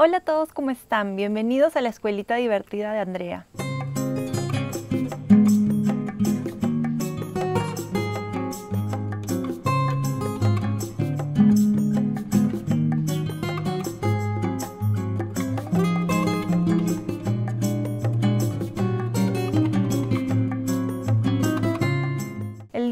Hola a todos, ¿cómo están? Bienvenidos a la Escuelita Divertida de Andrea.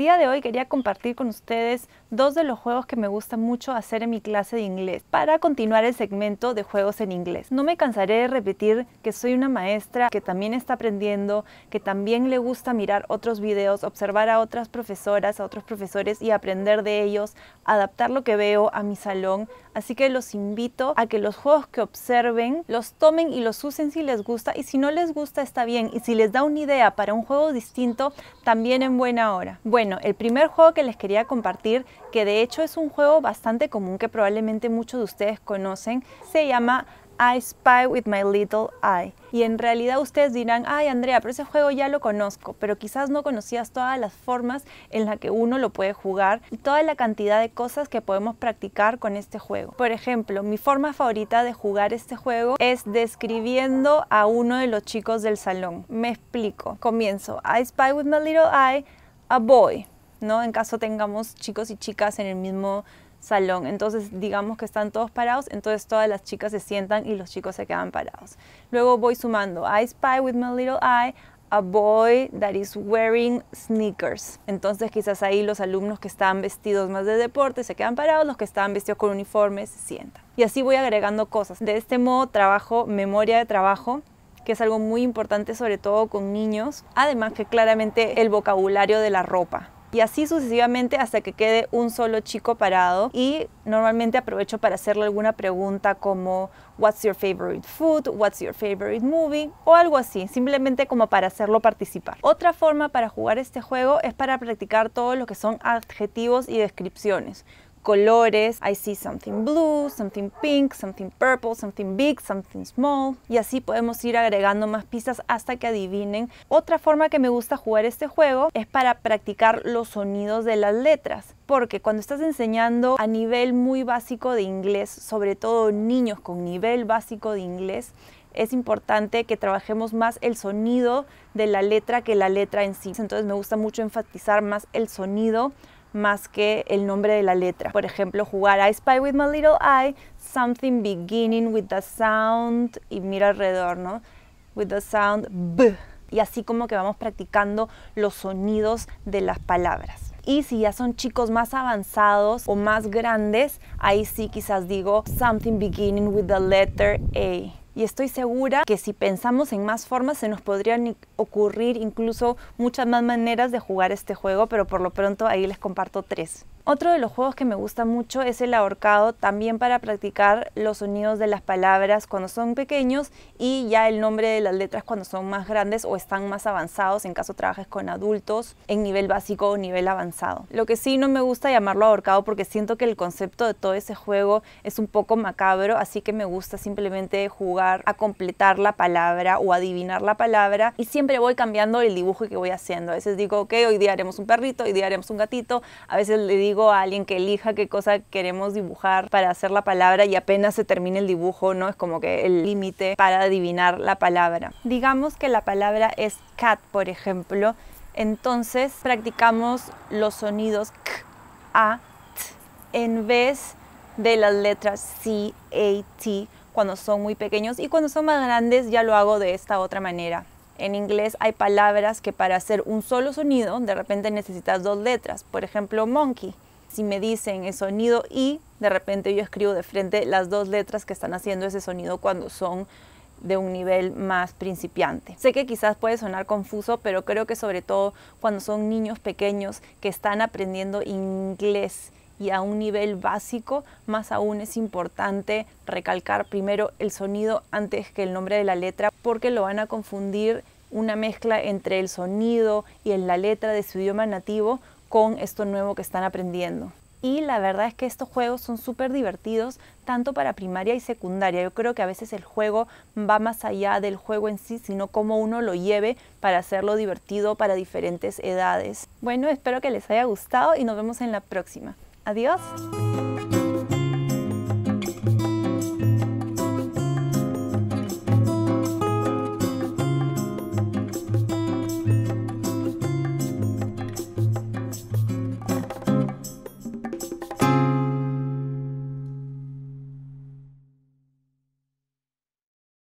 día de hoy quería compartir con ustedes dos de los juegos que me gusta mucho hacer en mi clase de inglés para continuar el segmento de juegos en inglés. No me cansaré de repetir que soy una maestra que también está aprendiendo, que también le gusta mirar otros videos, observar a otras profesoras, a otros profesores y aprender de ellos, adaptar lo que veo a mi salón, Así que los invito a que los juegos que observen los tomen y los usen si les gusta y si no les gusta está bien y si les da una idea para un juego distinto también en buena hora. Bueno, el primer juego que les quería compartir, que de hecho es un juego bastante común que probablemente muchos de ustedes conocen, se llama I Spy with My Little Eye. Y en realidad ustedes dirán, ay Andrea, pero ese juego ya lo conozco, pero quizás no conocías todas las formas en las que uno lo puede jugar y toda la cantidad de cosas que podemos practicar con este juego. Por ejemplo, mi forma favorita de jugar este juego es describiendo a uno de los chicos del salón. Me explico. Comienzo. I Spy with My Little Eye, a boy. ¿no? En caso tengamos chicos y chicas en el mismo salón. Entonces, digamos que están todos parados, entonces todas las chicas se sientan y los chicos se quedan parados. Luego voy sumando I spy with my little eye a boy that is wearing sneakers. Entonces, quizás ahí los alumnos que están vestidos más de deporte se quedan parados, los que están vestidos con uniformes se sientan. Y así voy agregando cosas. De este modo trabajo memoria de trabajo que es algo muy importante sobre todo con niños, además que claramente el vocabulario de la ropa, y así sucesivamente hasta que quede un solo chico parado y normalmente aprovecho para hacerle alguna pregunta como what's your favorite food, what's your favorite movie o algo así, simplemente como para hacerlo participar. Otra forma para jugar este juego es para practicar todo lo que son adjetivos y descripciones colores. I see something blue, something pink, something purple, something big, something small. Y así podemos ir agregando más pistas hasta que adivinen. Otra forma que me gusta jugar este juego es para practicar los sonidos de las letras. Porque cuando estás enseñando a nivel muy básico de inglés, sobre todo niños con nivel básico de inglés, es importante que trabajemos más el sonido de la letra que la letra en sí. Entonces me gusta mucho enfatizar más el sonido más que el nombre de la letra. Por ejemplo, jugar I spy with my little eye, something beginning with the sound y mira alrededor, ¿no? With the sound b. Y así como que vamos practicando los sonidos de las palabras. Y si ya son chicos más avanzados o más grandes, ahí sí quizás digo something beginning with the letter A y estoy segura que si pensamos en más formas se nos podrían ocurrir incluso muchas más maneras de jugar este juego, pero por lo pronto ahí les comparto tres. Otro de los juegos que me gusta mucho es el ahorcado, también para practicar los sonidos de las palabras cuando son pequeños y ya el nombre de las letras cuando son más grandes o están más avanzados, en caso trabajes con adultos en nivel básico o nivel avanzado. Lo que sí no me gusta llamarlo ahorcado porque siento que el concepto de todo ese juego es un poco macabro, así que me gusta simplemente jugar a completar la palabra o adivinar la palabra y siempre voy cambiando el dibujo que voy haciendo. A veces digo, ok, hoy día haremos un perrito, hoy día haremos un gatito, a veces le digo, a alguien que elija qué cosa queremos dibujar para hacer la palabra y apenas se termine el dibujo, ¿no? Es como que el límite para adivinar la palabra. Digamos que la palabra es cat, por ejemplo, entonces practicamos los sonidos k, a, t en vez de las letras c, a, t cuando son muy pequeños y cuando son más grandes ya lo hago de esta otra manera. En inglés hay palabras que para hacer un solo sonido de repente necesitas dos letras, por ejemplo monkey si me dicen el sonido y de repente yo escribo de frente las dos letras que están haciendo ese sonido cuando son de un nivel más principiante. Sé que quizás puede sonar confuso, pero creo que sobre todo cuando son niños pequeños que están aprendiendo inglés y a un nivel básico, más aún es importante recalcar primero el sonido antes que el nombre de la letra porque lo van a confundir una mezcla entre el sonido y en la letra de su idioma nativo con esto nuevo que están aprendiendo. Y la verdad es que estos juegos son súper divertidos, tanto para primaria y secundaria. Yo creo que a veces el juego va más allá del juego en sí, sino cómo uno lo lleve para hacerlo divertido para diferentes edades. Bueno, espero que les haya gustado y nos vemos en la próxima. Adiós.